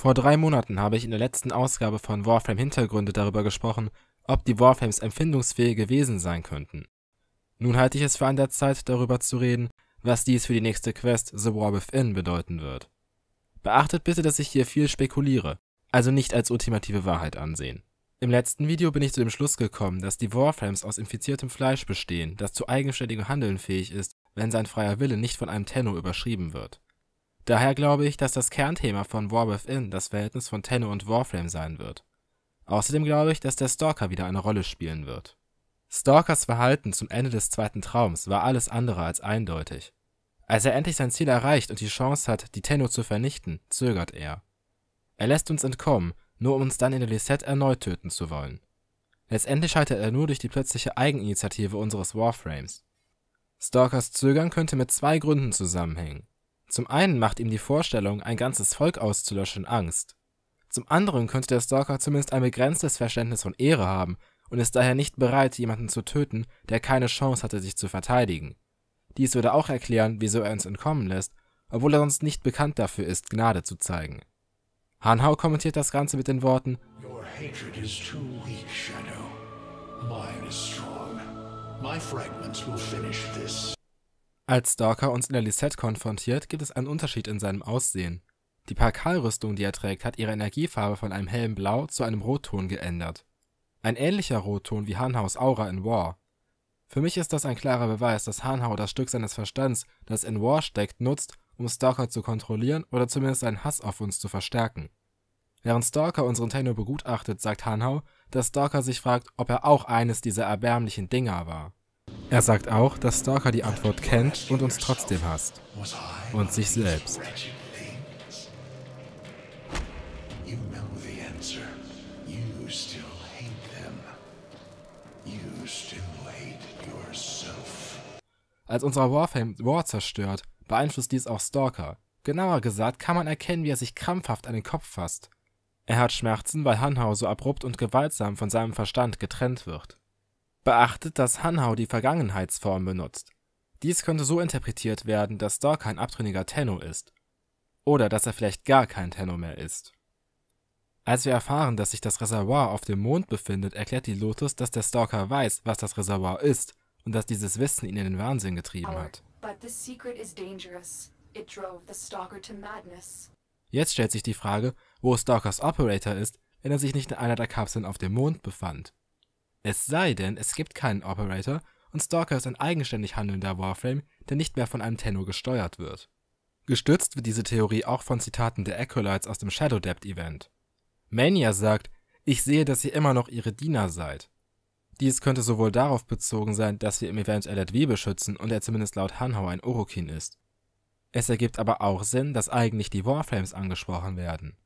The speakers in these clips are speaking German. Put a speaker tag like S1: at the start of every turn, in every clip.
S1: Vor drei Monaten habe ich in der letzten Ausgabe von Warframe Hintergründe darüber gesprochen, ob die Warframes empfindungsfähige Wesen sein könnten. Nun halte ich es für an der Zeit, darüber zu reden, was dies für die nächste Quest The War Within bedeuten wird. Beachtet bitte, dass ich hier viel spekuliere, also nicht als ultimative Wahrheit ansehen. Im letzten Video bin ich zu dem Schluss gekommen, dass die Warframes aus infiziertem Fleisch bestehen, das zu eigenständigem Handeln fähig ist, wenn sein freier Wille nicht von einem Tenno überschrieben wird. Daher glaube ich, dass das Kernthema von War Within das Verhältnis von Tenno und Warframe sein wird. Außerdem glaube ich, dass der Stalker wieder eine Rolle spielen wird. Stalkers Verhalten zum Ende des zweiten Traums war alles andere als eindeutig. Als er endlich sein Ziel erreicht und die Chance hat, die Tenno zu vernichten, zögert er. Er lässt uns entkommen, nur um uns dann in der Lisette erneut töten zu wollen. Letztendlich scheitert er nur durch die plötzliche Eigeninitiative unseres Warframes. Stalkers Zögern könnte mit zwei Gründen zusammenhängen. Zum einen macht ihm die Vorstellung, ein ganzes Volk auszulöschen, Angst. Zum anderen könnte der Stalker zumindest ein begrenztes Verständnis von Ehre haben und ist daher nicht bereit, jemanden zu töten, der keine Chance hatte, sich zu verteidigen. Dies würde auch erklären, wieso er uns entkommen lässt, obwohl er sonst nicht bekannt dafür ist, Gnade zu zeigen. Hanhau kommentiert das Ganze mit den Worten Your hatred is too weak, Shadow. Mine is strong. My fragments will finish this. Als Stalker uns in der Lisette konfrontiert, gibt es einen Unterschied in seinem Aussehen. Die Paracal-Rüstung, die er trägt, hat ihre Energiefarbe von einem hellen Blau zu einem Rotton geändert. Ein ähnlicher Rotton wie Hanhaus Aura in War. Für mich ist das ein klarer Beweis, dass Hanhau das Stück seines Verstands, das in War steckt, nutzt, um Stalker zu kontrollieren oder zumindest seinen Hass auf uns zu verstärken. Während Stalker unseren Tenor begutachtet, sagt Hanhau, dass Stalker sich fragt, ob er auch eines dieser erbärmlichen Dinger war. Er sagt auch, dass Stalker die Antwort kennt und uns trotzdem hasst. Und sich selbst. Als unser Warframe War zerstört, beeinflusst dies auch Stalker. Genauer gesagt kann man erkennen, wie er sich krampfhaft an den Kopf fasst. Er hat Schmerzen, weil Hanhau so abrupt und gewaltsam von seinem Verstand getrennt wird. Beachtet, dass Hanhao die Vergangenheitsform benutzt. Dies könnte so interpretiert werden, dass Dor kein abtrünniger Tenno ist. Oder dass er vielleicht gar kein Tenno mehr ist. Als wir erfahren, dass sich das Reservoir auf dem Mond befindet, erklärt die Lotus, dass der Stalker weiß, was das Reservoir ist und dass dieses Wissen ihn in den Wahnsinn getrieben hat. Jetzt stellt sich die Frage, wo Stalkers Operator ist, wenn er sich nicht in einer der Kapseln auf dem Mond befand. Es sei denn, es gibt keinen Operator und Stalker ist ein eigenständig handelnder Warframe, der nicht mehr von einem Tenno gesteuert wird. Gestützt wird diese Theorie auch von Zitaten der Acolytes aus dem Shadow Dept Event. Mania sagt, ich sehe, dass ihr immer noch ihre Diener seid. Dies könnte sowohl darauf bezogen sein, dass wir im Event LLW beschützen und er zumindest laut Hanhau ein Orokin ist. Es ergibt aber auch Sinn, dass eigentlich die Warframes angesprochen werden.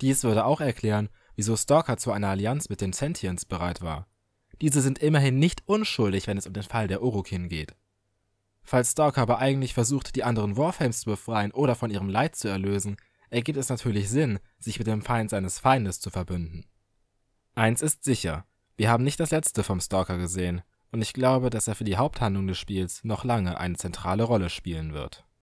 S1: Dies würde auch erklären, wieso Stalker zu einer Allianz mit den Sentients bereit war. Diese sind immerhin nicht unschuldig, wenn es um den Fall der Orokin geht. Falls Stalker aber eigentlich versucht, die anderen Warframes zu befreien oder von ihrem Leid zu erlösen, ergibt es natürlich Sinn, sich mit dem Feind seines Feindes zu verbünden. Eins ist sicher, wir haben nicht das letzte vom Stalker gesehen, und ich glaube, dass er für die Haupthandlung des Spiels noch lange eine zentrale Rolle spielen wird.